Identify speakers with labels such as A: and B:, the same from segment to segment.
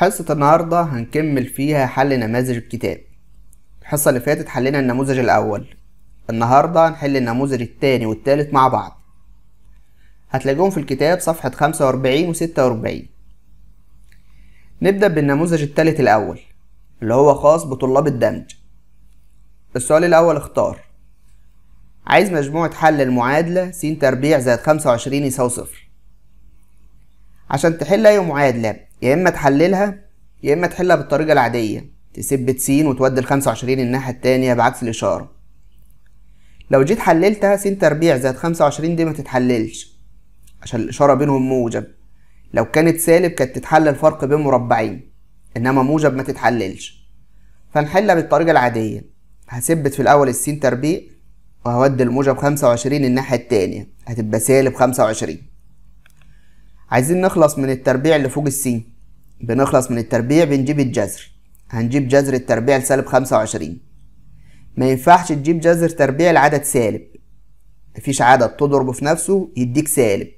A: حصة النهاردة هنكمل فيها حل نماذج الكتاب الحصة اللي فاتت حلينا النموذج الأول النهاردة هنحل النموذج التاني والتالت مع بعض هتلاقيهم في الكتاب صفحة خمسة وأربعين وستة وأربعين نبدأ بالنموذج التالت الأول اللي هو خاص بطلاب الدمج السؤال الأول اختار عايز مجموعة حل المعادلة س تربيع زائد خمسة وعشرين يساوي صفر عشان تحل اي معادله يا اما تحللها يا اما تحلها بالطريقه العاديه تثبت س وتودي ال 25 الناحيه التانيه بعكس الاشاره لو جيت حللتها س تربيع زائد 25 دي ما تتحللش عشان الاشاره بينهم موجب لو كانت سالب كانت تتحلل الفرق بين مربعين انما موجب ما تتحللش فنحلها بالطريقه العاديه هثبت في الاول السين تربيع وهودي الموجب 25 الناحيه التانيه هتبقى سالب 25 عايزين نخلص من التربيع اللي فوق السين بنخلص من التربيع بنجيب الجذر هنجيب جذر التربيع لسالب خمسة وعشرين ما ينفعش تجيب جذر تربيع لعدد سالب مفيش عدد تضربه في نفسه يديك سالب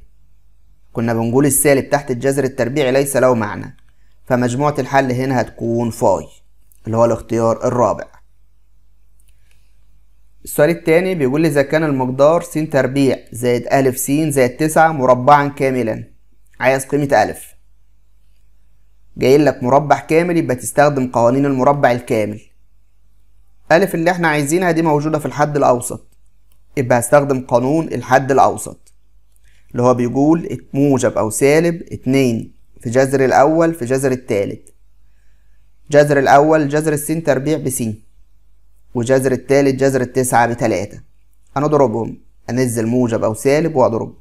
A: كنا بنقول السالب تحت الجذر التربيعي ليس له معنى فمجموعة الحل هنا هتكون فاي اللي هو الاختيار الرابع السؤال التاني بيقول لي إذا كان المقدار س تربيع زائد أ س زائد تسعة مربعا كاملا عايز قيمة ألف جايلك لك مربع كامل يبقى تستخدم قوانين المربع الكامل ألف اللي احنا عايزينها دي موجودة في الحد الأوسط يبقى هستخدم قانون الحد الأوسط اللي هو بيقول موجب أو سالب اتنين في جذر الأول في جذر التالت جذر الأول جذر السين تربيع بسين وجذر التالت جذر التسعة بتلاتة أنا أضربهم أنزل موجب أو سالب وأضرب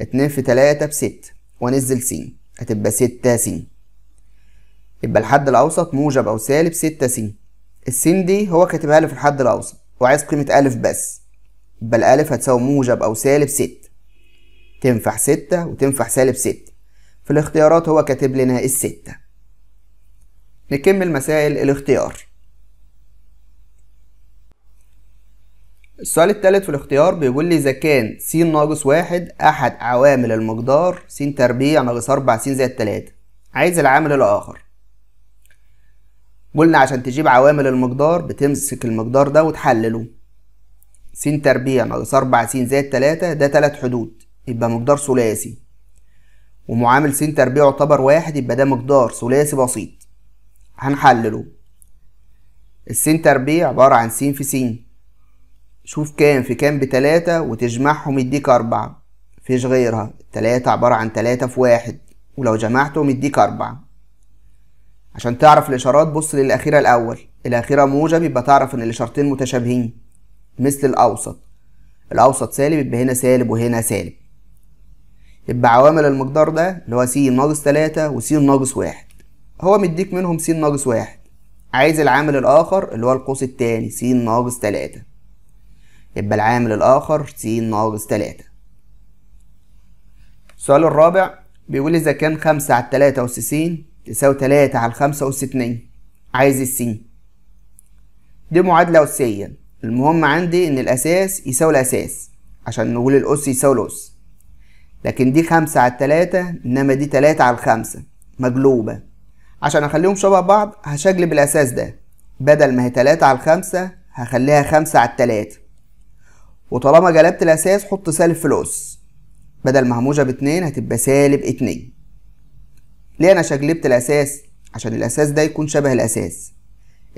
A: اتنين في تلاتة بستة وانزل س هتبقى ستة س يبقى الحد الاوسط موجب او سالب ستة س السين دي هو كاتبها لي في الحد الاوسط وعايز قيمة ا بس يبقى الألف هتساوي موجب أو سالب ستة تنفع ستة وتنفع سالب ستة في الاختيارات هو كاتب لنا الستة نكمل مسائل الاختيار السؤال الثالث في الاختيار بيقول لي إذا كان س ناقص واحد أحد عوامل المقدار س تربيع ناقص أربع س زائد تلاتة عايز العامل الآخر قلنا عشان تجيب عوامل المقدار بتمسك المقدار ده وتحلله س تربيع ناقص أربع س زائد تلاتة ده تلات حدود يبقى مقدار ثلاثي ومعامل س تربيع يعتبر واحد يبقى ده مقدار ثلاثي بسيط هنحلله السين تربيع عبارة عن س في س شوف كام في كام بتلاتة وتجمعهم يديك أربعة مفيش غيرها التلاتة عبارة عن تلاتة في واحد ولو جمعتهم يديك أربعة عشان تعرف الإشارات بص للأخيرة الأول الأخيرة موجب يبقى تعرف إن الإشارتين متشابهين مثل الأوسط الأوسط سالب يبقى هنا سالب وهنا سالب يبقى عوامل المقدار ده اللي هو س ناقص تلاتة وس ناقص واحد هو مديك منهم س ناقص واحد عايز العامل الآخر اللي هو القوس التاني س ناقص تلاتة يبقى العامل الآخر س ناقص تلاتة السؤال الرابع بيقول إذا كان خمسة على تلاتة أس س تساوي تلاتة على خمسة أس اتنين عايز الس دي معادلة أسية المهم عندي إن الأساس يساوي الأساس عشان نقول الأس يساوي الأس لكن دي خمسة على التلاتة إنما دي تلاتة على الخمسة مجلوبة عشان أخليهم شبه بعض هشجلب الأساس ده بدل ما هي تلاتة على الخمسة هخليها خمسة على التلاتة وطالما جلبت الأساس حط سالب في الأس بدل ما هموجب اتنين هتبقى سالب اتنين ليه أنا شجلبت الأساس عشان الأساس ده يكون شبه الأساس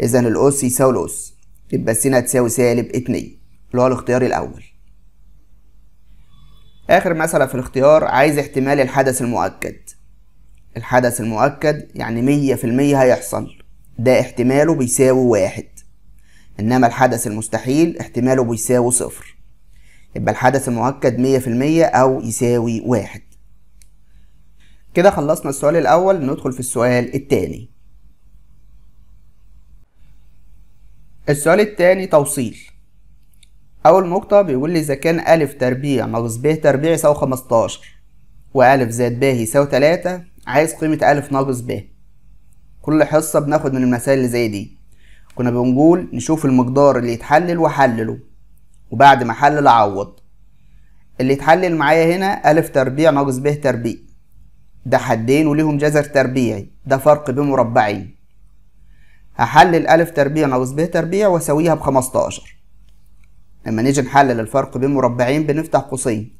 A: إذا الأس يساوي الأس يبقى س هتساوي سالب اتنين اللي هو الاختيار الأول آخر مسألة في الاختيار عايز احتمال الحدث المؤكد الحدث المؤكد يعني مية في المية هيحصل ده احتماله بيساوي واحد إنما الحدث المستحيل احتماله بيساوي صفر يبقى الحدث المؤكد 100% أو يساوي واحد كده خلصنا السؤال الأول ندخل في السؤال التاني السؤال التاني توصيل أول نقطة بيقول لي إذا كان أ تربيع ناقص ب تربيع يساوي 15 وأ زائد ب يساوي 3 عايز قيمة أ ناقص ب كل حصة بناخد من المسائل اللي زي دي كنا بنقول نشوف المقدار اللي يتحلل وحلله وبعد ما احلل اعوض اللي اتحلل معايا هنا ألف تربيع ناقص ب تربيع ده حدين وليهم جذر تربيعي ده فرق بمربعين هحلل ألف تربيع ناقص ب تربيع وأساويها بخمستاشر لما نيجي نحلل الفرق بين مربعين بنفتح قوسين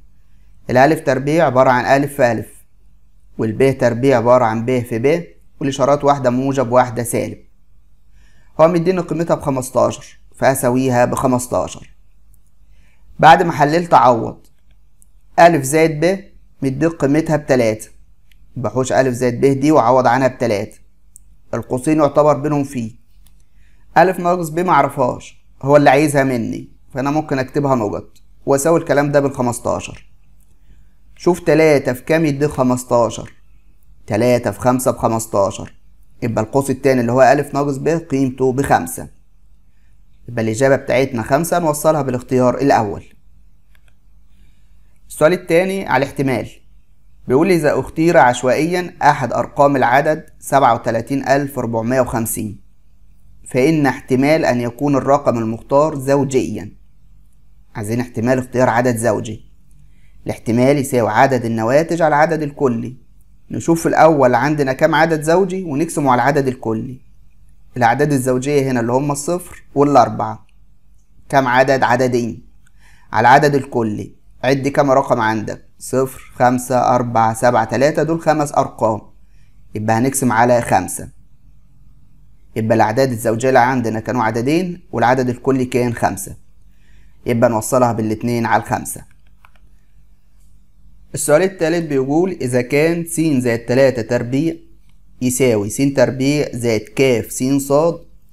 A: الألف تربيع عبارة عن ألف في ألف والب تربيع عبارة عن ب في ب والإشارات واحدة موجب واحدة سالب هو مديني قيمتها بخمستاشر فأساويها بخمستاشر بعد ما حللت عوض ألف زائد ب مديك قيمتها بتلاتة بحوش ألف زائد ب دي وعوض عنها بتلاتة القوسين يعتبر بينهم فيه ألف ناقص ب معرفهاش هو اللي عايزها مني فأنا ممكن أكتبها نقط وأساوي الكلام ده بالخمستاشر شوف تلاتة في كام يديك خمستاشر تلاتة في خمسة بخمستاشر يبقى القوس التاني اللي هو ألف ناقص ب قيمته بخمسة يبقى الإجابة بتاعتنا خمسة نوصلها بالاختيار الأول السؤال التاني على الاحتمال بيقول إذا اختير عشوائيا أحد أرقام العدد 37450 فإن احتمال أن يكون الرقم المختار زوجيا عايزين احتمال اختيار عدد زوجي الاحتمال يساوي عدد النواتج على العدد الكلي نشوف في الأول عندنا كام عدد زوجي ونقسمه على العدد الكلي الأعداد الزوجية هنا اللي هم الصفر والأربعة كم عدد عددين على العدد الكلي عد كم رقم عندك صفر خمسة أربعة سبعة تلاتة دول خمس أرقام يبقى هنقسم على خمسة يبقى الأعداد الزوجية اللي عندنا كانوا عددين والعدد الكلي كان خمسة يبقى نوصلها بالاتنين على الخمسة السؤال التالت بيقول إذا كان س زائد تلاتة تربيع يساوي س تربيع زائد ك س ص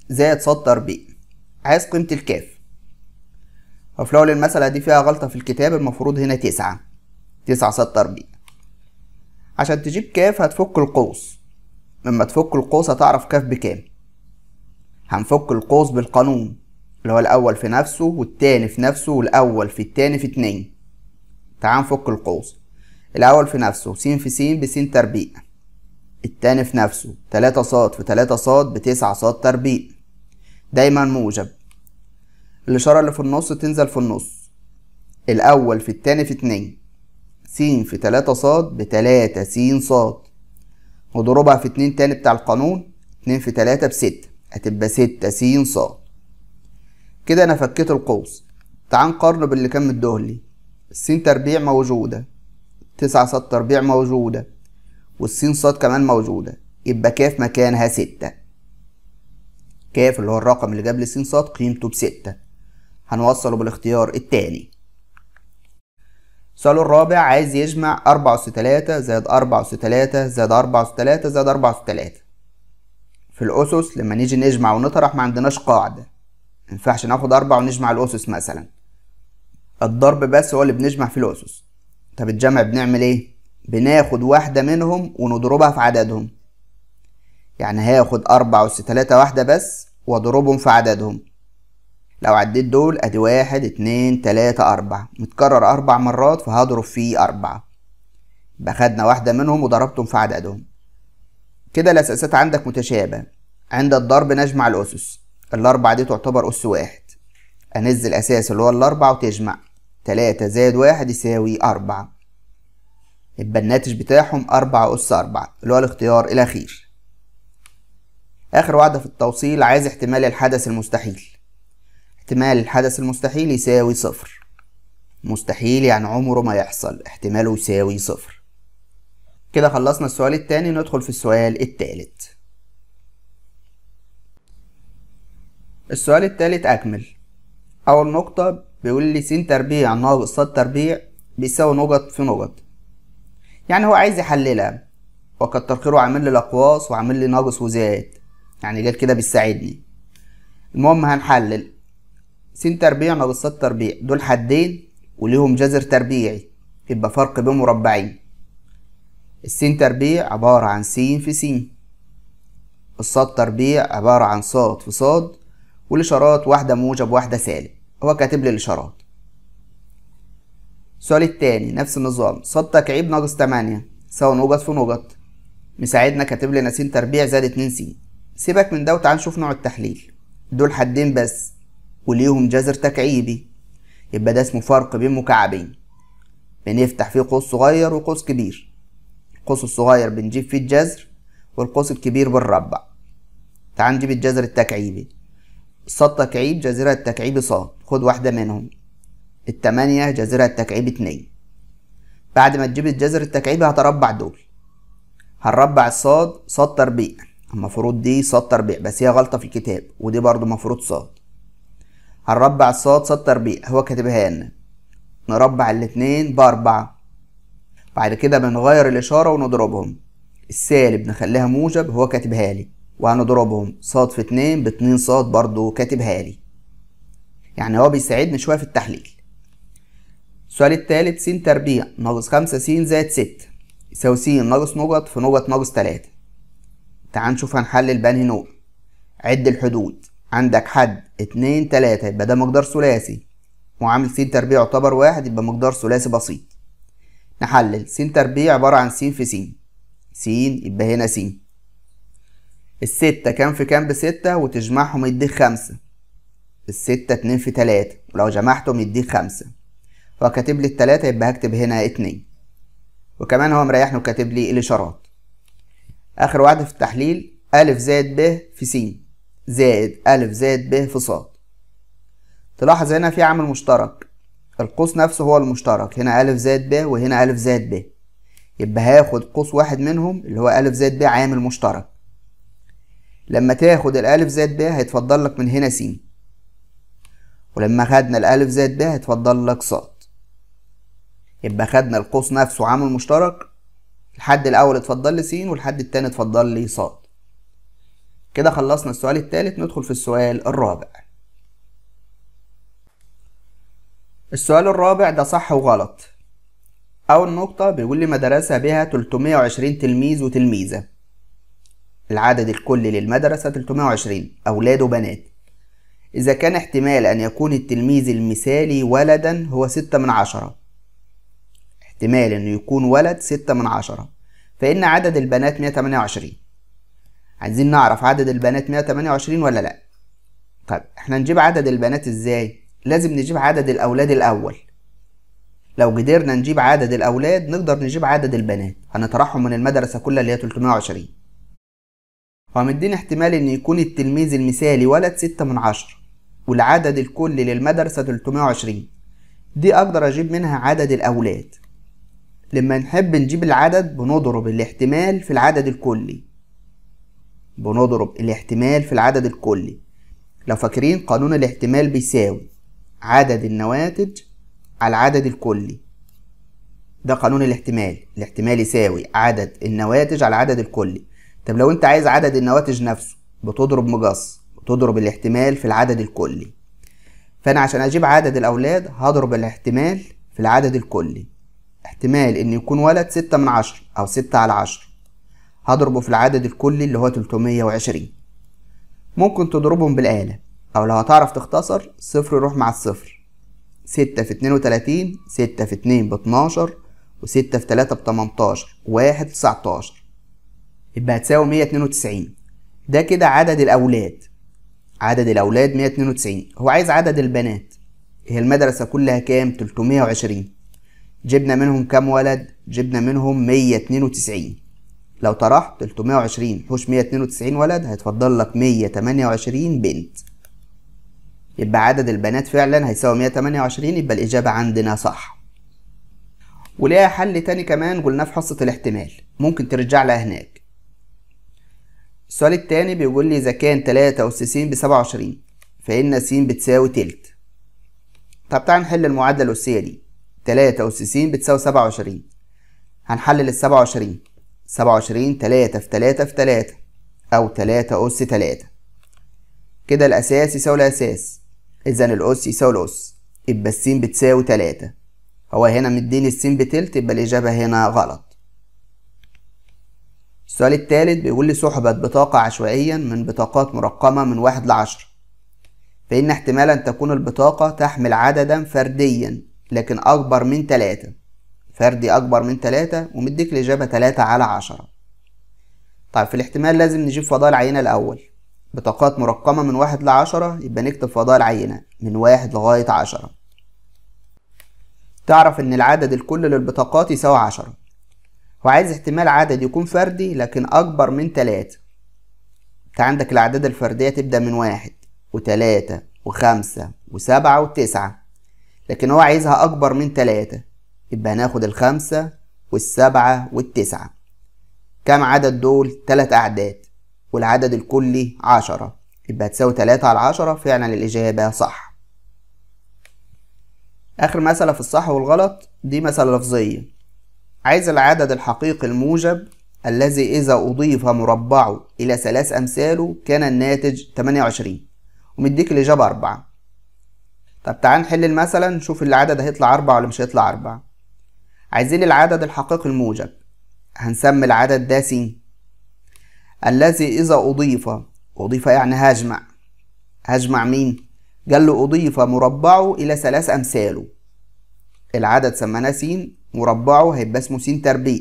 A: زائد ص تربيع عايز قيمة الكاف وفي لو المسألة دي فيها غلطة في الكتاب المفروض هنا تسعة تسعة ص تربيع عشان تجيب كاف هتفك القوس لما تفك القوس هتعرف كاف بكام هنفك القوس بالقانون اللي هو الأول في نفسه والتاني في نفسه والأول في التاني في اتنين تعال نفك القوس الأول في نفسه س في س بس تربيع التاني في نفسه تلاتة صاد في تلاتة صاد بتسعة صاد تربيع دايما موجب الإشارة اللي في النص تنزل في النص الأول في التاني في اتنين س في تلاتة صاد بتلاتة س صاد وضربها في اتنين تاني بتاع القانون اتنين في تلاتة بستة هتبقى ستة س صاد كده أنا فكيت القوس تعال نقارنه باللي كان مديهولي السين تربيع موجودة تسعة صاد تربيع موجودة والسين صاد كمان موجودة يبقى كاف مكانها ستة كاف اللي هو الرقم اللي جاب لي سين صاد قيمته بستة هنوصله بالاختيار التاني السؤال الرابع عايز يجمع أربعة أس تلاتة زائد أربعة أس تلاتة زائد أربعة أس تلاتة زائد أربعة أس تلاتة في الأسس لما نيجي نجمع ونطرح ما عندناش قاعدة مينفعش ناخد أربعة ونجمع الأسس مثلا الضرب بس هو اللي بنجمع فيه الأسس طب الجمع بنعمل إيه؟ بناخد واحدة منهم ونضربها في عددهم يعني هاخد أربعة أس تلاتة واحدة بس وأضربهم في عددهم لو عديت دول أدي واحد اتنين تلاتة أربعة متكرر أربع مرات فهضرب فيه أربعة يبقى خدنا واحدة منهم وضربتهم في عددهم كده الأساسات عندك متشابهة عند الضرب نجمع الأسس الأربعة دي تعتبر أس واحد أنزل أساس اللي هو الأربعة وتجمع تلاتة زائد واحد يساوي أربعة يبقى الناتج بتاعهم أربعة أس أربعة اللي هو الاختيار الأخير آخر واحدة في التوصيل عايز احتمال الحدث المستحيل احتمال الحدث المستحيل يساوي صفر مستحيل يعني عمره ما يحصل احتماله يساوي صفر كده خلصنا السؤال التاني ندخل في السؤال التالت السؤال التالت أكمل أول نقطة بيقول لي س تربيع ناقص ص تربيع بيساوي نقط في نقط يعني هو عايز يحللها وكتر خيره عامل لي الاقواس وعامل لي ناقص وزائد يعني قال كده بيساعدني المهم هنحلل س تربيع ناقص ص تربيع دول حدين وليهم جذر تربيعي يبقى فرق بين مربعين الس تربيع عبارة عن س في س الصاد تربيع عبارة عن ص في ص والإشارات واحدة موجب واحدة سالب هو كاتب لي الإشارات السؤال التاني نفس النظام ص تكعيب ناقص تمانية سواء نقط في نقط مساعدنا كاتب لنا س تربيع زائد اتنين س سيبك من ده وتعال نشوف نوع التحليل دول حدين بس وليهم جذر تكعيبي يبقى ده اسمه فرق بين مكعبين بنفتح فيه قوس صغير وقوس كبير القوس الصغير بنجيب فيه الجذر والقوس الكبير بنربع تعال نجيب الجذر التكعيبي ص تكعيب جذرها التكعيبي ص خد واحدة منهم التمانية جزيرة تكعيب اتنين بعد ما تجيب الجذر التكعيب هتربع دول هنربع الصاد صاد تربيع المفروض دي صاد تربيع بس هي غلطة في الكتاب ودي برضو مفروض صاد هنربع الصاد صاد تربيع هو كاتبها لنا نربع الاتنين بأربعة بعد كده بنغير الإشارة ونضربهم السالب نخليها موجب هو كاتبها لي وهنضربهم صاد في اتنين باتنين صاد برضو كاتبها لي يعني هو بيساعدني شوية في التحليل السؤال التالت س تربيع ناقص خمسة س زائد ستة يساوي س ناقص نقط في نقط ناقص تلاتة تعال نشوف هنحلل بأنهي نوع عد الحدود عندك حد اتنين تلاتة يبقى ده مقدار ثلاثي وعامل س تربيع يعتبر واحد يبقى مقدار ثلاثي بسيط نحلل س تربيع عبارة عن س في س س يبقى هنا س الستة كام في كام بستة وتجمعهم يديك خمسة الستة اتنين في تلاتة ولو جمعتهم يديك خمسة فكاتب لي التلاتة يبقى هكتب هنا اتنين وكمان هو مريحني وكاتب لي الإشارات آخر واحدة في التحليل أ زائد ب في س زائد أ زائد ب في ص تلاحظ هنا في عامل مشترك القوس نفسه هو المشترك هنا أ زائد ب وهنا أ زائد ب يبقى هاخد قوس واحد منهم اللي هو أ زائد ب عامل مشترك لما تاخد الألف زائد ب هيتفضل لك من هنا س ولما خدنا الألف زائد ب هيتفضل لك ص يبقى خدنا القوس نفسه عامل مشترك الحد الاول اتفضل لي س والحد التاني اتفضل لي ص كده خلصنا السؤال التالت ندخل في السؤال الرابع السؤال الرابع ده صح وغلط اول نقطه بيقول لي مدرسه بها 320 تلميذ وتلميذه العدد الكلي للمدرسه 320 اولاد وبنات إذا كان احتمال أن يكون التلميذ المثالي ولدا هو ستة من عشرة احتمال إنه يكون ولد ستة من عشرة فإن عدد البنات 128 عايزين نعرف عدد البنات 128 ولا لأ طب احنا نجيب عدد البنات ازاي لازم نجيب عدد الأولاد الأول لو قدرنا نجيب عدد الأولاد نقدر نجيب عدد البنات هنطرحهم من المدرسة كلها اللي هي 320 وعشرين، مدينا احتمال إن يكون التلميذ المثالي ولد ستة من عشرة والعدد الكلي للمدرسة 320 دي أقدر أجيب منها عدد الأولاد لما نحب نجيب العدد بنضرب الاحتمال في العدد الكلي بنضرب الاحتمال في العدد الكلي لو فاكرين قانون الاحتمال بيساوي عدد النواتج على العدد الكلي ده قانون الاحتمال الاحتمال يساوي عدد النواتج على العدد الكلي طب لو انت عايز عدد النواتج نفسه بتضرب مقص بتضرب الاحتمال في العدد الكلي فانا عشان اجيب عدد الاولاد هضرب الاحتمال في العدد الكلي احتمال ان يكون ولد ستة من عشرة او ستة على عشرة هضربه في العدد الكلي اللي هو تلتمية وعشرين ممكن تضربهم بالآلة او لو هتعرف تختصر صفر يروح مع الصفر ستة في اتنين وتلاتين ستة في اتنين باتناشر وستة في تلاتة بتمنتاشر واحد تسعتاشر يبقى هتساوي مية اتنين وتسعين ده كده عدد الأولاد عدد الأولاد مية اتنين وتسعين هو عايز عدد البنات هي المدرسة كلها كام تلتمية وعشرين جبنا منهم كام ولد جبنا منهم 192 لو طرحت 320 حوش 192 ولد هيتفضل لك 128 بنت يبقى عدد البنات فعلا هيساوي 128 يبقى الإجابة عندنا صح وليها حل تاني كمان قلناه في حصة الاحتمال ممكن ترجع لها هناك السؤال التاني بيقول لي إذا كان 3 أس س ب 27 فإن س بتساوي تلت طب تعال نحل المعادلة الأسية دي 3 أس س بتساوي 27 هنحلل ال 27 27 3 في 3 في 3 أو 3 أس 3 كده الأساس يساوي الأساس إذا الأس يساوي الأس يبقى السين بتساوي 3 هو هنا مديني السين بتلت يبقى الإجابة هنا غلط السؤال الثالث بيقول لي سحبت بطاقة عشوائيا من بطاقات مرقمة من واحد لعشرة فإن احتمالا تكون البطاقة تحمل عددا فرديا لكن أكبر من تلاتة فردي أكبر من تلاتة ومديك الإجابة تلاتة على عشرة طيب في الاحتمال لازم نجيب فضاء العينة الأول بطاقات مرقمة من واحد لعشرة يبقى نكتب فضاء العينة من واحد لغاية عشرة تعرف إن العدد الكل للبطاقات يساوي عشرة وعايز احتمال عدد يكون فردي لكن أكبر من تلاتة انت عندك الأعداد الفردية تبدأ من واحد وتلاتة وخمسة وسبعة وتسعة لكن هو عايزها أكبر من تلاتة يبقى هناخد الخمسة والسبعة والتسعة كم عدد دول؟ تلات أعداد والعدد الكلي عشرة يبقى تساوي تلاتة على عشرة فعلا الإجابة صح آخر مسألة في الصح والغلط دي مسألة لفظية عايز العدد الحقيقي الموجب الذي إذا أضيف مربعه إلى ثلاث أمثاله كان الناتج 28 ومديك الإجابة أربعة طب تعال نحل المثلا نشوف العدد هيطلع أربعة ولا مش هيطلع أربعة عايزين العدد الحقيقي الموجب هنسمي العدد ده س الذي إذا أضيف أضيف يعني هجمع هجمع مين؟ قال له أضيف مربعه إلى ثلاث أمثاله العدد سميناه س مربعه هيبقى اسمه س تربيع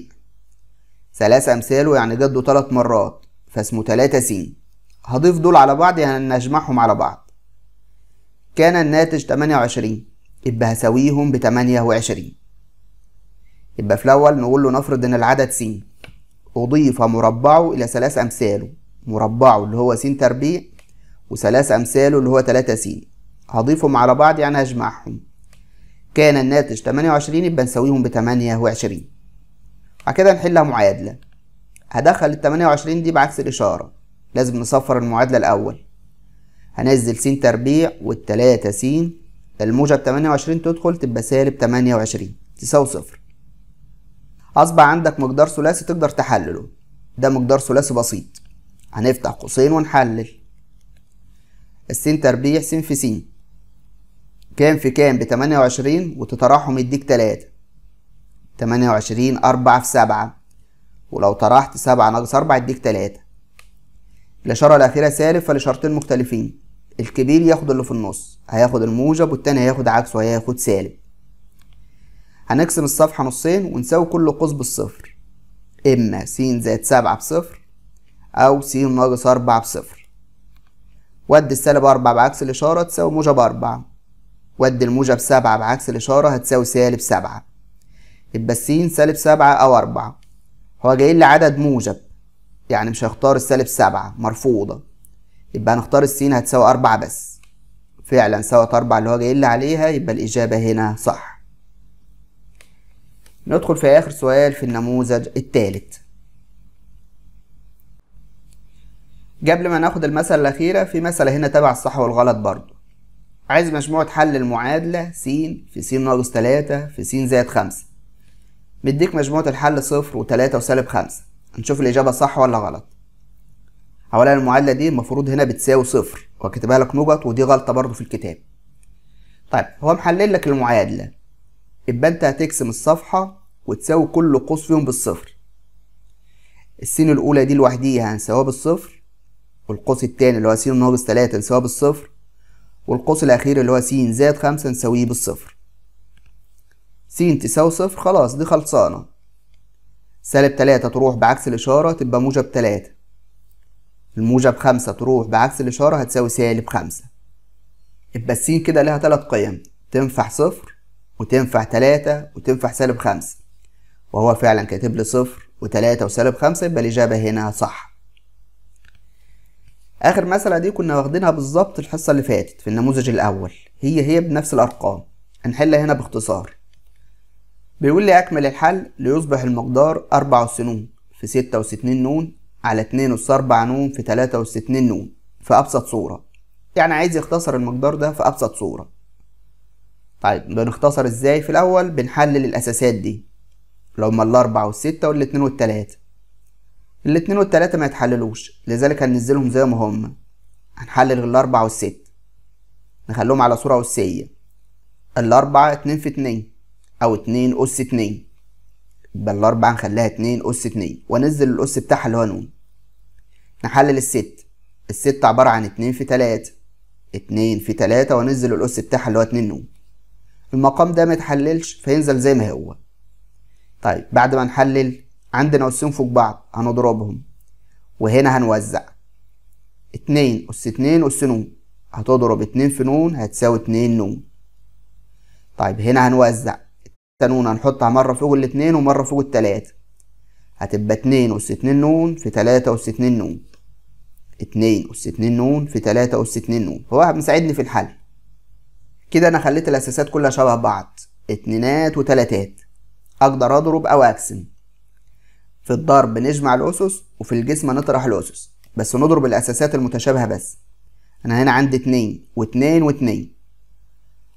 A: ثلاث أمثاله يعني جده تلات مرات فاسمه تلاتة س هضيف دول على بعض يعني نجمعهم على بعض كان الناتج 28 يبقى هساويهم ب 28 يبقى في الأول نقول له نفرض إن العدد س أضيف مربعه إلى ثلاث أمثاله مربعه اللي هو س تربيع وثلاث أمثاله اللي هو 3 س هضيفهم على بعض يعني هجمعهم كان الناتج 28 يبقى نساويهم ب 28 بعد كده نحلها معادلة هدخل ال 28 دي بعكس الإشارة لازم نصفر المعادلة الأول هنزل س تربيع والتلاتة س الموجب تمانية وعشرين تدخل تبقى سالب تمانية وعشرين تساوي صفر أصبح عندك مقدار ثلاثي تقدر تحلله ده مقدار ثلاثي بسيط هنفتح قوسين ونحلل السين تربيع س في س كام في كام بتمانية وعشرين وتطرحهم يديك تلاتة تمانية وعشرين أربعة في سبعة ولو طرحت سبعة ناقص أربعة يديك تلاتة الإشارة الأخيرة سالب فلشرطين مختلفين الكبير ياخد اللي في النص هياخد الموجب والتاني هياخد عكسه هياخد سالب هنقسم الصفحة نصين ونساوي كل قوس بالصفر إما س زائد سبعة بصفر أو س ناقص أربعة بصفر وأدي السالب أربعة بعكس الإشارة تساوي موجب أربعة وأدي الموجب سبعة بعكس الإشارة هتساوي سالب سبعة يبقى س سالب سبعة أو أربعة هو جايلي عدد موجب يعني مش هيختار السالب سبعة مرفوضة يبقى هنختار السين هتساوي أربعة بس فعلا سوت أربعة اللي هو جاي لي عليها يبقى الإجابة هنا صح ندخل في آخر سؤال في النموذج التالت قبل ما ناخد المسألة الأخيرة في مسألة هنا تبع الصح والغلط برضو عايز مجموعة حل المعادلة س في س ناقص تلاتة في س زائد خمسة مديك مجموعة الحل صفر وتلاتة وسالب خمسة نشوف الإجابة صح ولا غلط اولا المعادله دي المفروض هنا بتساوي صفر وكاتبها لك نقط ودي غلطه برضو في الكتاب طيب هو محلل لك المعادله يبقى انت هتقسم الصفحه وتساوي كل قوس فيهم بالصفر السين الاولى دي لوحديها هنساويها بالصفر والقوس التاني اللي هو س ناقص تلاتة نساويه بالصفر والقوس الاخير اللي هو س زائد خمسة نساويه بالصفر س تساوي صفر خلاص دي خلصانه سالب تلاتة تروح بعكس الاشاره تبقى موجب تلاتة الموجب خمسة تروح بعكس الإشارة هتساوي سالب خمسة يبقى السين كده لها تلات قيم تنفع صفر وتنفع تلاتة وتنفع سالب خمسة وهو فعلا كاتب لي صفر وتلاتة وسالب خمسة يبقى الإجابة هنا صح آخر مسألة دي كنا واخدينها بالظبط الحصة اللي فاتت في النموذج الأول هي هي بنفس الأرقام هنحلها هنا باختصار بيقول لي أكمل الحل ليصبح المقدار أربعة وسنون في ستة وستنين نون على 2 أس 4 ن في 3 أس 2 ن في أبسط صورة يعني عايز يختصر المقدار ده في أبسط صورة طيب بنختصر ازاي في الأول بنحلل الأساسات دي اللي هما الأربعة والستة والاتنين والتلاتة الاتنين والتلاتة ما يتحللوش لذلك هننزلهم زي ما هما هنحلل الأربعة والستة نخليهم على صورة أسية الأربعة اتنين في اتنين أو اتنين أس اتنين بل الأربعة نخليها اتنين أس اتنين وننزل الأس بتاعها اللي هو نون نحلل الست الست عبارة عن اتنين في تلاتة اتنين في تلاتة وننزل الأس بتاعها اللي هو اتنين نون المقام ده متحللش فينزل زي ما هو طيب بعد ما نحلل عندنا أسين فوق بعض هنضربهم وهنا هنوزع اتنين أس اتنين أس نون هتضرب اتنين في نون هتساوي اتنين نون طيب هنا هنوزع نون هنحطها مرة فوق الاتنين ومرة فوق التلاتة هتبقى اتنين أس اتنين نون في تلاتة أس اتنين نون اتنين أس اتنين نون في تلاتة أس اتنين نون هو مساعدني في الحل كده أنا خليت الأساسات كلها شبه بعض اتنينات وتلاتات أقدر أضرب أو أقسم في الضرب نجمع الأسس وفي الجسم نطرح الأسس بس نضرب الأساسات المتشابهة بس أنا هنا عندي اتنين واتنين واتنين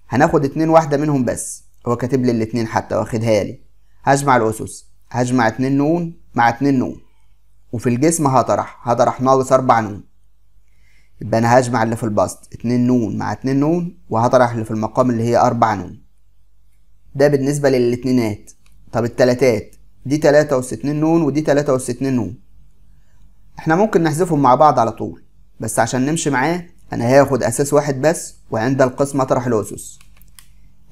A: هناخد اتنين واحدة منهم بس هو كاتب لي الاتنين حتى واخدها لي هجمع الأسس هجمع اتنين نون مع اتنين نون وفي الجسم هطرح هطرح ناقص أربع نون يبقى أنا هجمع اللي في البسط اتنين نون مع اتنين نون وهطرح اللي في المقام اللي هي أربع نون ده بالنسبة للاتنينات طب التلاتات دي تلاتة أس اتنين نون ودي تلاتة أس اتنين نون احنا ممكن نحذفهم مع بعض على طول بس عشان نمشي معاه أنا هاخد أساس واحد بس وعند القسم أطرح الأسس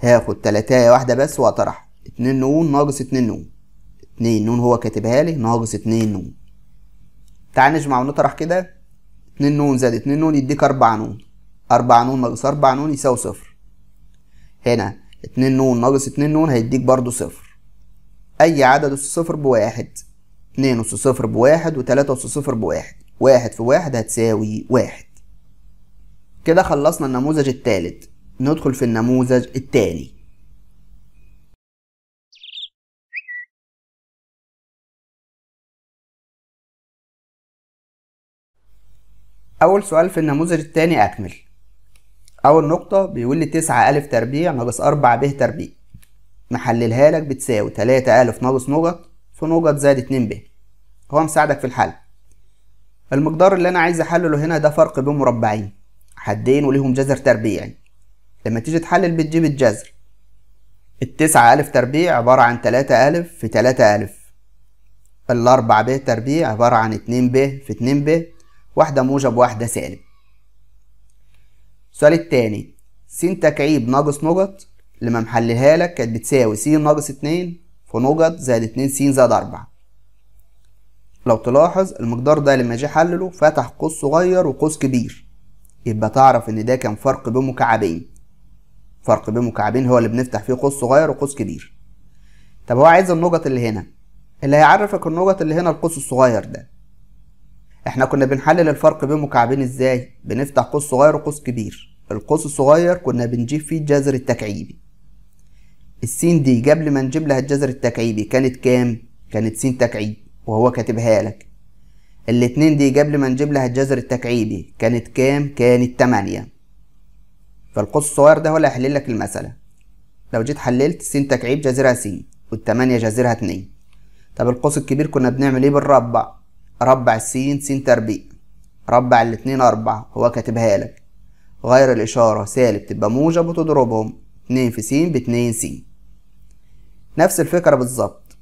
A: هاخد تلاتاية واحدة بس واطرح اتنين نون ناقص اتنين نون اتنين نون هو كاتبها لي ناقص اتنين نون تعال نجمع ونطرح كده اتنين نون زائد اتنين نون يديك اربع نون اربع نون ناقص اربع نون يساوي صفر هنا اتنين نون ناقص اتنين نون هيديك برضو صفر اي عدد اس صفر بواحد اتنين اس صفر بواحد وتلاتة اس صفر بواحد واحد في واحد هتساوي واحد كده خلصنا النموذج التالت ندخل في النموذج التالي أول سؤال في النموذج التاني أكمل أول نقطة بيقول لي تسعة ألف تربيع ناقص أربعة ب تربيع نحللها لك بتساوي تلاتة ألف ناقص نقط في نقط زائد اتنين ب هو مساعدك في الحل المقدار اللي أنا عايز أحلله هنا ده فرق بين مربعين حدين وليهم جذر تربيعي لما تيجي تحلل بتجيب الجذر التسعة ألف تربيع عبارة عن تلاتة ألف في تلاتة ألف الأربعة ب تربيع عبارة عن اتنين ب في اتنين ب واحدة موجب واحدة سالب السؤال التاني س تكعيب ناقص نقط لما محللها لك كانت بتساوي س ناقص اتنين في نقط زائد اتنين س زائد أربعة لو تلاحظ المقدار ده لما جه حلله فتح قوس صغير وقوس كبير يبقى تعرف ان ده كان فرق بين مكعبين فرق بين مكعبين هو اللي بنفتح فيه قوس صغير وقوس كبير طب هو عايز النقط اللي هنا اللي هيعرفك النقط اللي هنا القوس الصغير ده احنا كنا بنحلل الفرق بين مكعبين ازاي بنفتح قوس صغير وقوس كبير القوس الصغير كنا بنجيب فيه الجذر التكعيبي السين دي قبل ما نجيب لها الجذر التكعيبي كانت كام كانت س تكعيب وهو كاتبها لك الاتنين دي قبل ما نجيب لها الجذر التكعيبي كانت كام كانت تمانية فالقوس الصغير ده هو اللي هيحل لك المسألة لو جيت حللت س تكعيب جذرها س والتمانية جذرها اتنين طب القوس الكبير كنا بنعمل ايه بالربع ربع س س تربيع ربع الاتنين أربعة هو كاتبها لك غير الإشارة سالب تبقى موجب وتضربهم اتنين في س باتنين س نفس الفكرة بالظبط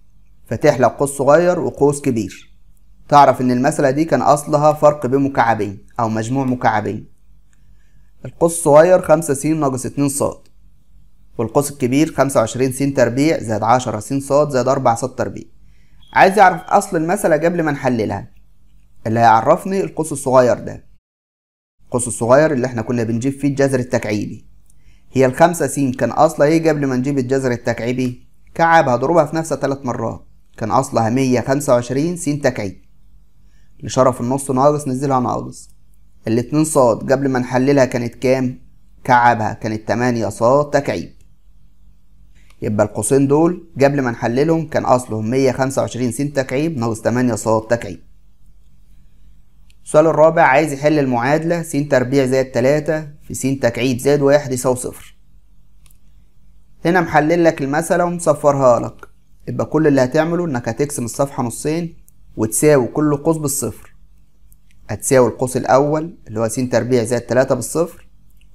A: فتحلق لك قوس صغير وقوس كبير تعرف إن المسألة دي كان أصلها فرق بين مكعبين أو مجموع مكعبين القوس الصغير خمسة س ناقص اتنين ص والقوس الكبير خمسة وعشرين س تربيع زائد عشرة س ص زائد أربعة ص تربيع عايز يعرف اصل المسألة قبل ما نحللها اللي هيعرفني القوس الصغير ده القوس الصغير اللي احنا كنا بنجيب فيه الجذر التكعيبي هي الخمسة س كان أصلها ايه قبل ما نجيب الجذر التكعيبي كعب هضربها في نفسها تلات مرات كان أصلها مية خمسة وعشرين س تكعيب لشرف النص ناقص نزلها ناقص الاتنين صاد قبل ما نحللها كانت كام كعبها كانت 8 صاد تكعيب يبقى القوسين دول قبل ما نحللهم كان اصلهم 125 س تكعيب ناقص 8 صاد تكعيب السؤال الرابع عايز يحل المعادلة س تربيع زائد 3 في س تكعيب زائد واحد يساوي صفر هنا محلل لك المسألة ومصفرها لك يبقى كل اللي هتعمله انك هتقسم الصفحة نصين وتساوي كل قوس بالصفر هتساوي القوس الأول اللي هو س تربيع زائد تلاتة بالصفر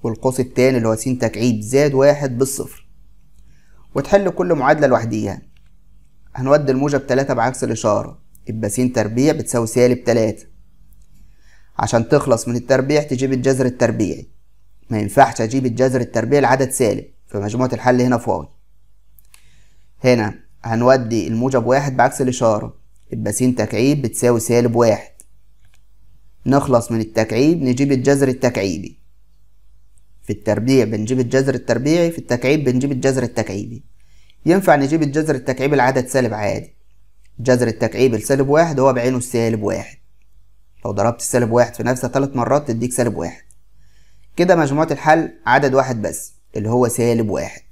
A: والقوس التاني اللي هو س تكعيب زائد واحد بالصفر وتحل كل معادلة لوحديها هنودي الموجب تلاتة بعكس الإشارة يبقى س تربيع بتساوي سالب تلاتة عشان تخلص من التربيع تجيب الجذر التربيعي ما ينفعش أجيب الجذر التربيعي لعدد سالب فمجموعة الحل هنا فاضي هنا هنودي الموجب واحد بعكس الإشارة يبقى س تكعيب بتساوي سالب واحد نخلص من التكعيب نجيب الجذر التكعيبي في التربيع بنجيب الجذر التربيعي في التكعيب بنجيب الجذر التكعيبي ينفع نجيب الجذر التكعيبي لعدد سالب عادي جذر التكعيبي لسالب واحد هو بعينه السالب واحد لو ضربت السالب واحد في نفسها ثلاث مرات تديك سالب واحد كده مجموعة الحل عدد واحد بس اللي هو سالب واحد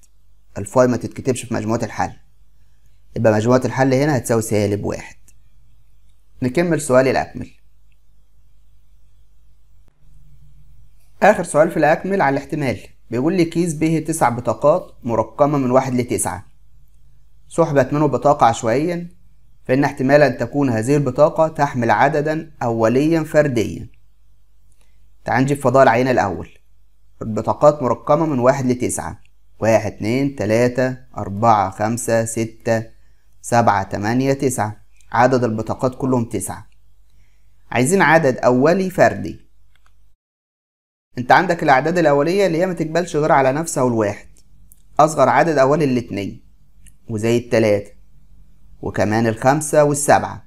A: الفاي ما تتكتبش في مجموعة الحل يبقى مجموعة الحل هنا هتساوي سالب واحد نكمل سؤالي الأكمل آخر سؤال في الأكمل على الاحتمال بيقول لي كيس به تسع بطاقات مرقمة من واحد لتسعة سحبت منه بطاقة عشوائيا فإن احتمال أن تكون هذه البطاقة تحمل عددا أوليا فرديا تعال نجيب فضاء العين الأول البطاقات مرقمة من واحد لتسعة واحد اتنين تلاتة أربعة خمسة ستة سبعة تمانية تسعة عدد البطاقات كلهم تسعة عايزين عدد أولي فردي انت عندك الاعداد الاوليه اللي هي ما تقبلش غير على نفسها والواحد اصغر عدد اول الاتنين وزي التلاته وكمان الخمسه والسبعه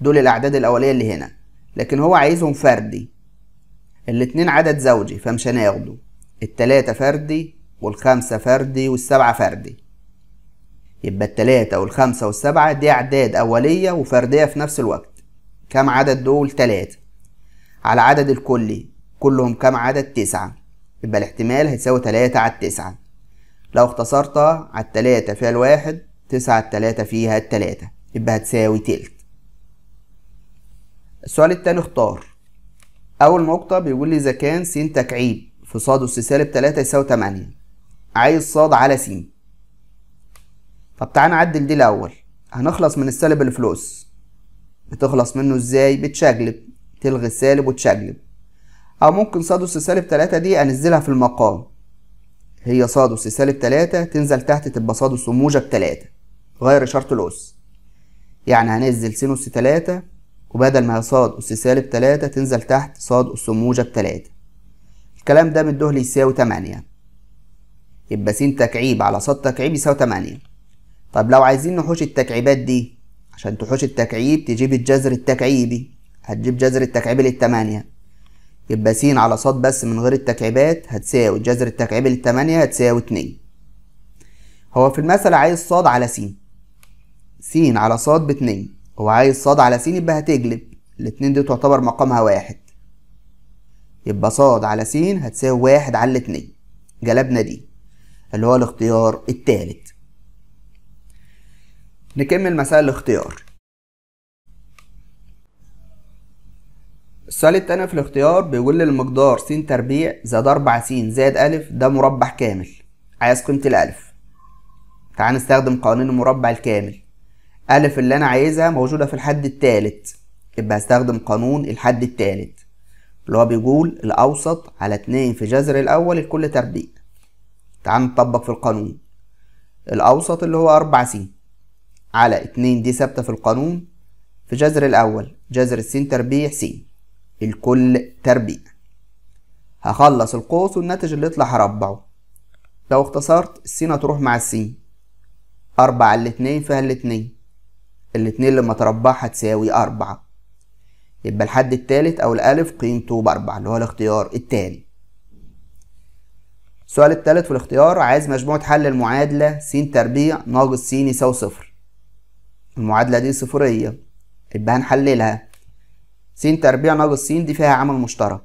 A: دول الاعداد الاوليه اللي هنا لكن هو عايزهم فردي الاتنين عدد زوجي فمش هناخده التلاته فردي والخمسه فردي والسبعه فردي يبقى التلاتة والخمسة والسبعة دي أعداد أولية وفردية في نفس الوقت كم عدد دول تلاتة على عدد الكلي كلهم كام عدد تسعة يبقى الاحتمال هيساوي تلاتة على التسعة لو اختصرتها على التلاتة فيها الواحد تسعة على التلاتة فيها التلاتة يبقى هتساوي تلت السؤال التاني اختار أول نقطة بيقول لي إذا كان س تكعيب في ص أس سالب تلاتة يساوي تمانية عايز ص على س طب تعالى نعدل دي الأول هنخلص من السالب اللي في بتخلص منه إزاي؟ بتشقلب تلغي السالب وتشقلب او ممكن س سالب تلاتة دي انزلها في المقام هي س سالب تلاتة تنزل تحت تبقى س موجب تلاتة غير اشاره الاس يعني هنزل سينوس تلاتة وبدل ما هي ص اس سالب تلاتة تنزل تحت ص اس موجب تلاتة الكلام ده مدوه لي يساوي تمانية يبقى س تكعيب على ص تكعيب يساوي تمانية طب لو عايزين نحوش التكعيبات دي عشان تحوش التكعيب تجيب الجذر التكعيبي هتجيب جذر التكعيبي للتمانية يبقى س على ص بس من غير التكعيبات هتساوي جذر التكعيب للتمانية هتساوي اتنين هو في المثل عايز ص على س س على ص باتنين هو عايز ص على س يبقى هتجلب الاتنين دي تعتبر مقامها واحد يبقى ص على س هتساوي واحد على اتنين جلبنا دي اللي هو الاختيار التالت نكمل مسائل الاختيار السؤال التاني في الاختيار بيقول لي المقدار س تربيع زائد 4 س زائد أ ده مربع كامل عايز قيمة الألف تعال نستخدم قوانين المربع الكامل أ اللي أنا عايزها موجودة في الحد التالت يبقى هستخدم قانون الحد التالت اللي هو بيقول الأوسط على اتنين في جذر الأول لكل تربيع تعال نطبق في القانون الأوسط اللي هو أربع س على اتنين دي ثابتة في القانون في جذر الأول جذر س تربيع س الكل تربيع هخلص القوس والناتج اللي يطلع هربعه لو اختصرت السين هتروح مع السين أربعة الاتنين فيها الاتنين الاتنين لما تربعها تساوي أربعة يبقى الحد التالت أو الألف قيمته بأربعة اللي هو الاختيار التاني السؤال التالت في الاختيار عايز مجموعة حل المعادلة س تربيع ناقص س يساوي صفر المعادلة دي صفرية يبقى هنحللها س تربيع ناقص س دي فيها عامل مشترك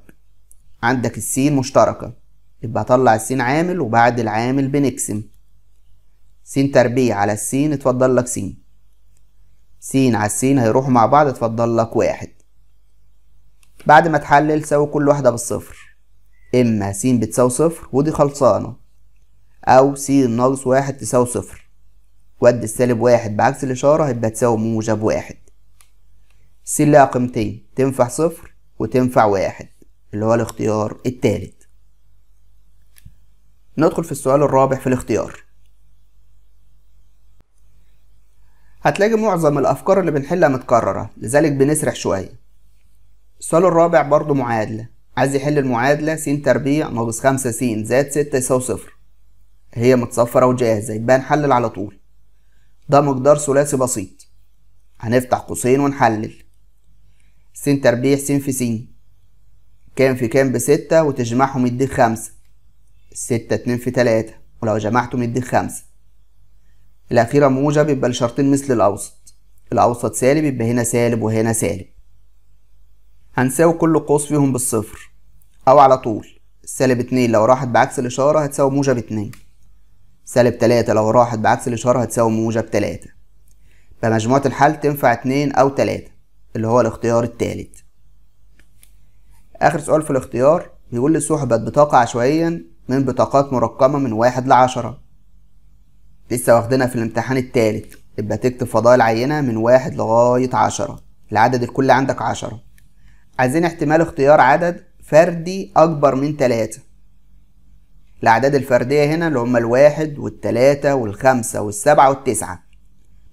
A: عندك السين مشتركة يبقى هطلع السين عامل وبعد العامل بنقسم س تربيع على السين اتفضل لك س س على السين هيروحوا مع بعض اتفضل لك واحد بعد ما تحلل سوي كل واحدة بالصفر إما س بتساوي صفر ودي خلصانة أو س ناقص واحد تساوي صفر وادي السالب واحد بعكس الإشارة هيبقى تساوي موجب واحد س لها قيمتين تنفع صفر وتنفع واحد اللي هو الاختيار التالت ندخل في السؤال الرابع في الاختيار هتلاقي معظم الأفكار اللي بنحلها متكررة لذلك بنسرح شوية السؤال الرابع برضو معادلة عايز يحل المعادلة س تربيع ناقص خمسة س زائد ستة يساوي صفر هي متصفرة وجاهزة يبقى نحلل على طول ده مقدار ثلاثي بسيط هنفتح قوسين ونحلل س تربيع س في س كام في كام بستة وتجمعهم يديك خمسة ستة اتنين في تلاتة ولو جمعتهم يديك خمسة الأخيرة موجب يبقى الشرطين مثل الأوسط الأوسط سالب يبقى هنا سالب وهنا سالب هنساوي كل قوس فيهم بالصفر أو على طول سالب اتنين لو راحت بعكس الإشارة هتساوي موجب اتنين سالب تلاتة لو راحت بعكس الإشارة هتساوي موجب تلاتة بمجموعة الحل تنفع اتنين أو تلاتة اللي هو الاختيار الثالث آخر سؤال في الاختيار بيقول لي سحبت بطاقة عشوائيا من بطاقات مرقمة من واحد لعشرة لسه واخدينها في الامتحان التالت يبقى تكتب فضائل عينة من واحد لغاية عشرة العدد الكلي عندك عشرة عايزين احتمال اختيار عدد فردي أكبر من تلاتة الأعداد الفردية هنا اللي هما الواحد والتلاتة والخمسة والسبعة والتسعة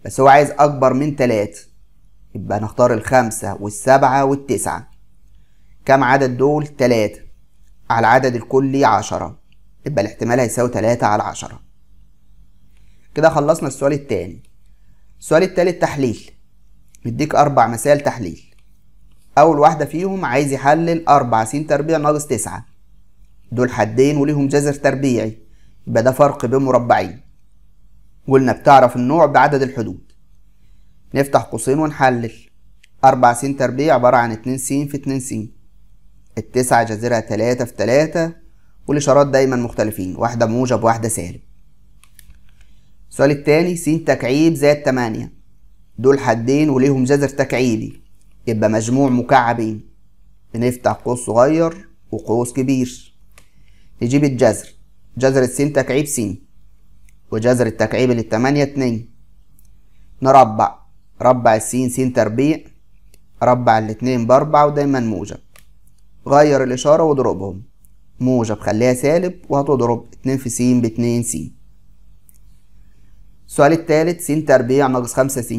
A: بس هو عايز أكبر من تلاتة يبقى نختار الخمسة والسبعة والتسعة كم عدد دول؟ تلاتة على العدد الكلي عشرة يبقى الاحتمال هيساوي تلاتة على عشرة كده خلصنا السؤال التاني السؤال التالت تحليل نديك أربع مسائل تحليل أول واحدة فيهم عايز يحلل أربعة س تربيع ناقص تسعة دول حدين وليهم جذر تربيعي يبقى ده فرق بين مربعين قلنا بتعرف النوع بعدد الحدود نفتح قوسين ونحلل أربع س تربيع عبارة عن اتنين س في اتنين س التسعة جذرها تلاتة في تلاتة والإشارات دايما مختلفين واحدة موجب واحدة سالب السؤال التاني س تكعيب زائد تمانية دول حدين وليهم جذر تكعيبي يبقى مجموع مكعبين بنفتح قوس صغير وقوس كبير نجيب الجذر جذر الس تكعيب س وجذر التكعيب للتمانية اتنين نربع ربع السين س تربيع ربع الاتنين بأربعة ودايما موجب غير الإشارة واضربهم موجب خليها سالب وهتضرب اتنين في س باتنين س السؤال التالت س تربيع ناقص خمسة س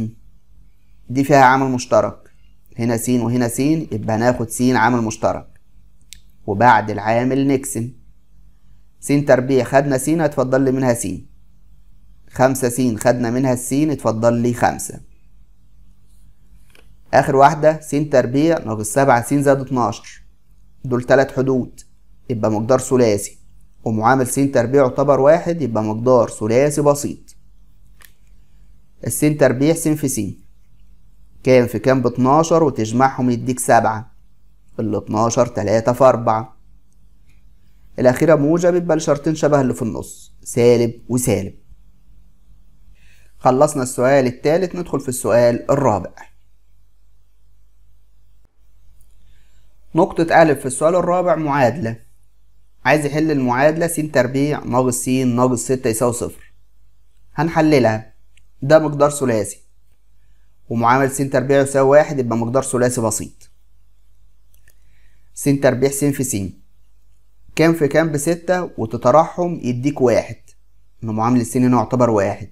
A: دي فيها عامل مشترك هنا س وهنا س يبقى هناخد س عامل مشترك وبعد العامل نقسم س تربيع خدنا س هتفضل لي منها س خمسة س خدنا منها السين اتفضل لي خمسة اخر واحده س تربيع ناقص سبعة س زائد اتناشر دول تلات حدود يبقى مقدار ثلاثي ومعامل س تربيع يعتبر واحد يبقى مقدار ثلاثي بسيط س تربيع س في س كام في كام باتناشر وتجمعهم يديك سبعة ال اتناشر تلاتة في اربعة الأخيرة موجب يبقى الشرطين شبه اللي في النص سالب وسالب خلصنا السؤال التالت ندخل في السؤال الرابع نقطة ألف في السؤال الرابع معادلة عايز يحل المعادلة س تربيع ناقص س ناقص ستة يساوي صفر هنحللها ده مقدار ثلاثي ومعامل س تربيع يساوي واحد يبقى مقدار ثلاثي بسيط س تربيع س في س كام في كام بستة وتترحم يديك واحد إن معامل السين هنا يعتبر واحد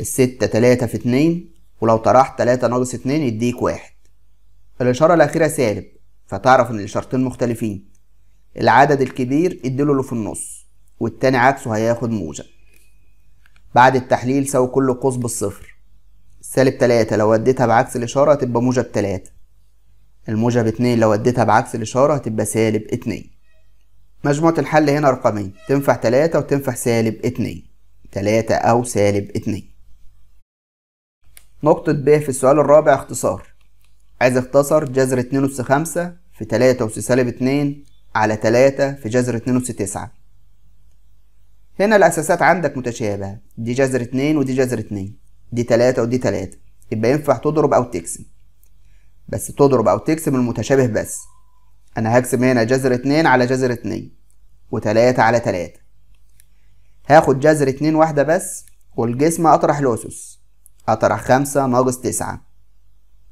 A: الستة تلاتة في اتنين ولو طرحت تلاتة ناقص اتنين يديك واحد الإشارة الأخيرة سالب فتعرف ان الشرطين مختلفين العدد الكبير اديله اللي في النص والتاني عكسه هياخد موجب بعد التحليل ساوي كل قوس بالصفر سالب تلاتة لو وديتها بعكس الإشارة هتبقى موجب تلاتة الموجب اتنين لو وديتها بعكس الإشارة هتبقى سالب اتنين مجموعة الحل هنا رقمين تنفع تلاتة وتنفع سالب اتنين تلاتة أو سالب اتنين نقطة ب في السؤال الرابع اختصار عايز اختصر جذر 2 أس 5 في 3 أس سالب 2 على 3 في جذر 2 أس 9 هنا الأساسات عندك متشابهة دي جذر 2 ودي جذر 2 دي 3 ودي 3 يبقى ينفع تضرب أو تقسم بس تضرب أو تقسم المتشابه بس أنا هكسب هنا جذر 2 على جذر 2 و3 على 3 هاخد جذر 2 واحدة بس والجسم أطرح الأسس أطرح 5 ناقص 9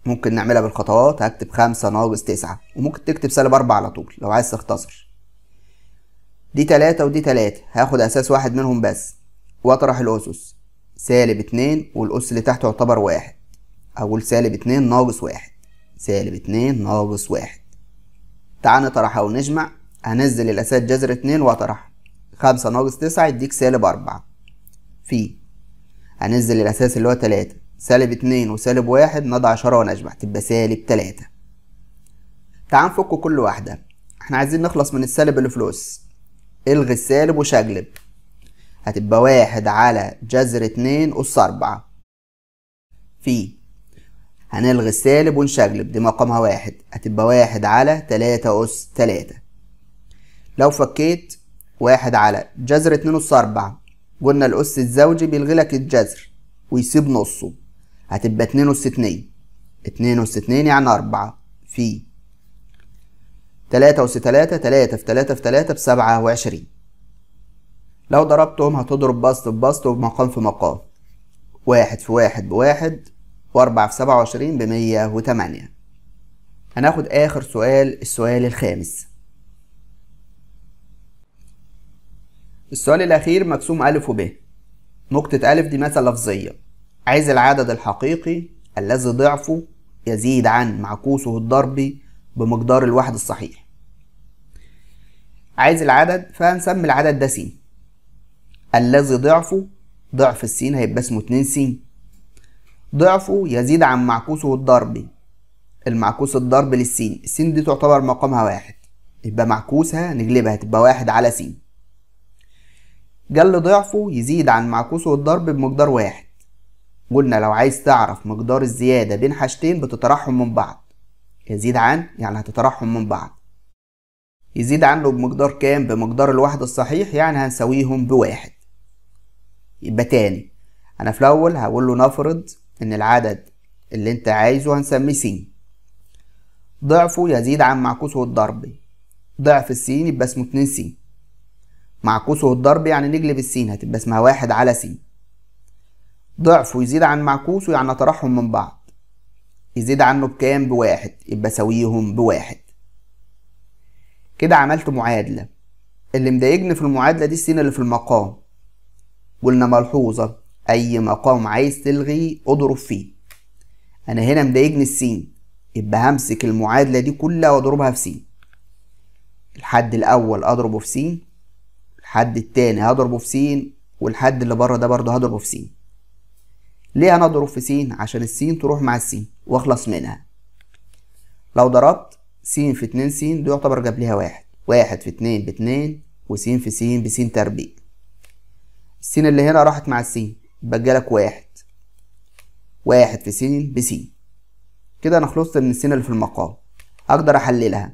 A: ممكن نعملها بالخطوات هكتب خمسة ناقص تسعة وممكن تكتب سالب أربعة على طول لو عايز تختصر دي تلاتة ودي تلاتة هاخد أساس واحد منهم بس وأطرح الأسس سالب اتنين والأس اللي تحت يعتبر واحد أقول سالب اتنين ناقص واحد سالب اتنين ناقص واحد تعال نطرحها ونجمع هنزل الأساس جذر اتنين وأطرح خمسة ناقص تسعة يديك سالب أربعة في هنزل الأساس اللي هو تلاتة سالب اتنين وسالب واحد نضع عشرة ونجمع تبقى سالب تلاتة تعال نفك كل واحدة احنا عايزين نخلص من السالب اللي فلوس الغي السالب وشجلب هتبقى واحد على جذر اتنين أس أربعة في هنلغي السالب ونشجلب دي مقامها واحد هتبقى واحد على تلاتة أس تلاتة لو فكيت واحد على جذر اتنين أس أربعة قلنا الأس الزوجي بيلغي لك الجذر ويسيب نصه هتبقى اتنين أس اتنين اتنين أس اتنين يعني أربعة في تلاتة أس تلاتة تلاتة في تلاتة في تلاتة بسبعة وعشرين لو ضربتهم هتضرب بسط ببسط ومقام في مقام واحد في واحد بواحد وأربعة في سبعة وعشرين بمية وتمانية هناخد آخر سؤال السؤال الخامس السؤال الأخير مقسوم أ وب نقطة أ دي مثل لفظية عايز العدد الحقيقي الذي ضعفه يزيد عن معكوسه الضربي بمقدار الواحد الصحيح عايز العدد فهنسمي العدد ده س الذي ضعفه ضعف الس هيبقى اسمه 2 س ضعفه يزيد عن معكوسه الضربي المعكوس الضرب للسين السين دي تعتبر مقامها واحد يبقى معكوسها نجلبها تبقى واحد على س جل ضعفه يزيد عن معكوسه الضرب بمقدار واحد قلنا لو عايز تعرف مقدار الزيادة بين حاجتين بتتراحم من بعض يزيد عن يعني هتتراحم من بعض يزيد عنه بمقدار كام بمقدار الواحد الصحيح يعني هنساويهم بواحد يبقى تاني انا في الاول هقول له نفرض ان العدد اللي انت عايزه هنسميه س ضعفه يزيد عن معكوسه الضربي ضعف الس يبقى اسمه 2 س معكوسه الضرب يعني نجلب السين هتبقى اسمها واحد على س ضعفه يزيد عن معكوسه يعني اطرحهم من بعض يزيد عنه بكام بواحد يبقى سويهم بواحد كده عملت معادلة اللي مضايقني في المعادلة دي السين اللي في المقام قلنا ملحوظة أي مقام عايز تلغي اضرب فيه أنا هنا مضايقني السين يبقى همسك المعادلة دي كلها واضربها في سين الحد الأول أضربه في سين الحد التاني هضربه في سين والحد اللي بره ده برضه هضربه في سين ليه هنضرب في س عشان السين تروح مع السين واخلص منها لو ضربت س في 2 س ده يعتبر جاب ليها واحد واحد في 2 باتنين وس في س بس تربيع السين اللي هنا راحت مع السين يبقى جالك واحد واحد في س بس كده انا خلصت من السين اللي في المقام اقدر احللها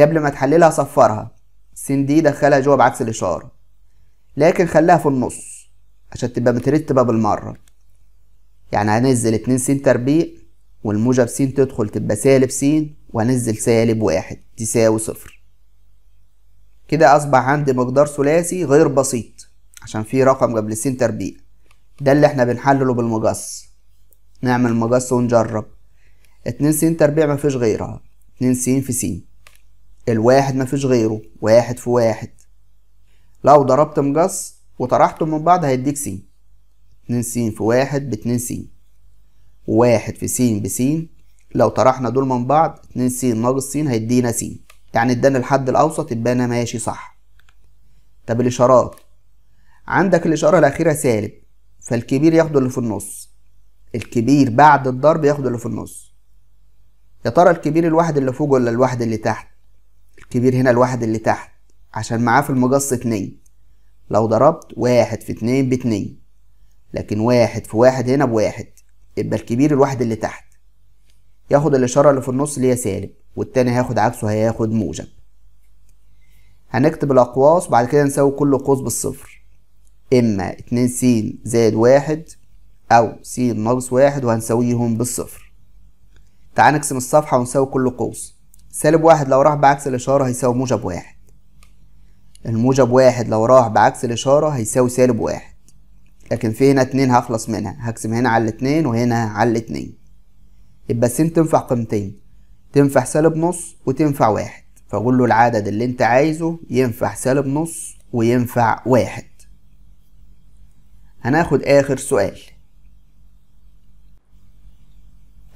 A: قبل ما تحللها صفرها س دي دخلها جوه بعكس الاشاره لكن خليها في النص عشان تبقى مترتبه بالمره يعني هنزل اتنين س تربيع والموجب س تدخل تبقى سالب س وهنزل سالب واحد تساوي صفر كده أصبح عندي مقدار ثلاثي غير بسيط عشان في رقم قبل س تربيع ده اللي احنا بنحلله بالمقص نعمل مقص ونجرب اتنين س تربيع مفيش غيرها اتنين س في س الواحد مفيش غيره واحد في واحد لو ضربت مقص وطرحته من بعض هيديك س اتنين س في واحد باتنين س وواحد في س بس لو طرحنا دول من بعض اتنين س ناقص س هيدينا س يعني ادانا الحد الاوسط يبقى انا ماشي صح طب الاشارات عندك الاشاره الاخيره سالب فالكبير ياخد اللي في النص الكبير بعد الضرب ياخد اللي في النص يا ترى الكبير الواحد اللي فوق ولا الواحد اللي تحت الكبير هنا الواحد اللي تحت عشان معاه في المقص اتنين لو ضربت واحد في اتنين باتنين لكن واحد في واحد هنا بواحد يبقى الكبير الواحد اللي تحت ياخد الإشارة اللي في النص اللي هي سالب والتاني هياخد عكسه هياخد موجب هنكتب الأقواس وبعد كده نساوي كل قوس بالصفر إما اتنين س زائد واحد أو س ناقص واحد وهنساويهم بالصفر تعال نقسم الصفحة ونساوي كل قوس سالب واحد لو راح بعكس الإشارة هيساوي موجب واحد الموجب واحد لو راح بعكس الإشارة هيساوي سالب واحد لكن في هنا اتنين هخلص منها هقسم هنا على الاتنين وهنا على الاتنين يبقى السين تنفع قيمتين تنفع سالب نص وتنفع واحد فاقول له العدد اللي انت عايزه ينفع سالب نص وينفع واحد هناخد اخر سؤال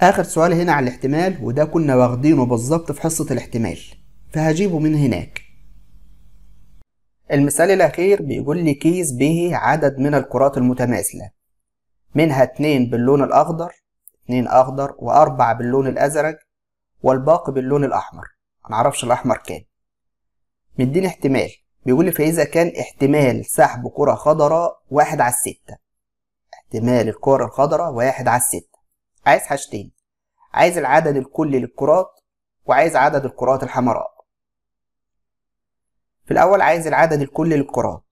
A: اخر سؤال هنا على الاحتمال وده كنا واخدينه بالظبط في حصة الاحتمال فهجيبه من هناك المثال الأخير بيقول لي كيس به عدد من الكرات المتماثلة منها اتنين باللون الأخضر اتنين أخضر وأربعة باللون الأزرق والباقي باللون الأحمر منعرفش الأحمر كام مديني احتمال بيقول لي فإذا كان احتمال سحب كرة خضراء واحد على الستة احتمال الكرة الخضراء واحد على الستة عايز حاجتين عايز العدد الكلي للكرات وعايز عدد الكرات الحمراء في الأول عايز العدد الكلي للكرات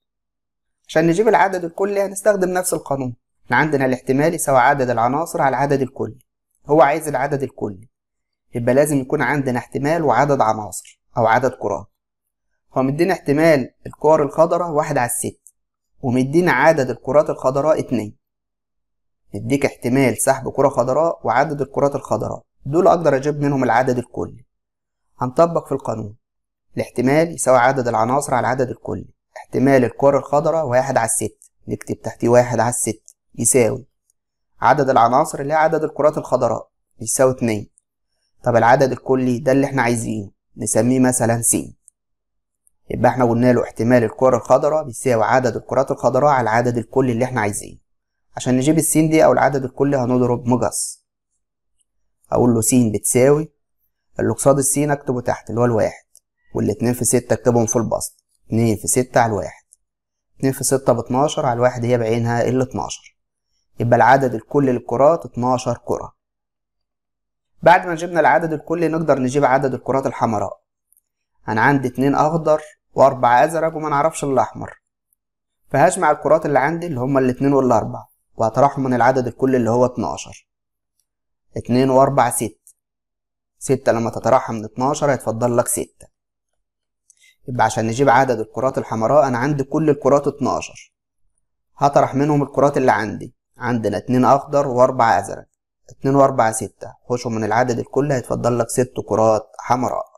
A: عشان نجيب العدد الكلي هنستخدم نفس القانون احنا عندنا الاحتمال يساوي عدد العناصر على العدد الكلي هو عايز العدد الكلي يبقى لازم يكون عندنا احتمال وعدد عناصر أو عدد كرات هو مدينا احتمال الكور الخضراء واحد على الست ومدينا عدد الكرات الخضراء اتنين مديك احتمال سحب كرة خضراء وعدد الكرات الخضراء دول أقدر أجيب منهم العدد الكلي هنطبق في القانون الاحتمال يساوي عدد العناصر على العدد الكلي احتمال الكرة الخضراء واحد على الست نكتب تحتيه واحد على الست يساوي عدد العناصر اللي هي عدد الكرات الخضراء يساوي اتنين طب العدد الكلي ده اللي احنا عايزينه نسميه مثلا س يبقى احنا قلنا له احتمال الكرة الخضراء بيساوي عدد الكرات الخضراء على العدد الكلي اللي احنا عايزينه عشان نجيب السين دي او العدد الكلي هنضرب مقص اقول له س بتساوي اللي قصاد السين اكتبه تحت اللي هو الواحد والاتنين في ستة اكتبهم في البسط اتنين في ستة على الواحد اتنين في ستة باتناشر على الواحد هي بعينها الاتناشر يبقى العدد الكلي للكرات اتناشر كرة بعد ما جبنا العدد الكلي نقدر نجيب عدد الكرات الحمراء انا عندي اتنين اخضر واربعة ازرق وما نعرفش الاحمر فهجمع الكرات اللي عندي اللي هما الاتنين والاربعة وهطرحهم من العدد الكلي اللي هو اتناشر اتنين واربعة ست ستة لما تطرحها من اتناشر هيتفضل لك ستة يبقى عشان نجيب عدد الكرات الحمراء أنا عندي كل الكرات 12 هطرح منهم الكرات اللي عندي عندنا اتنين أخضر واربع أزرق اتنين وأربعة ستة خشوا من العدد الكل هيتفضل لك ست كرات حمراء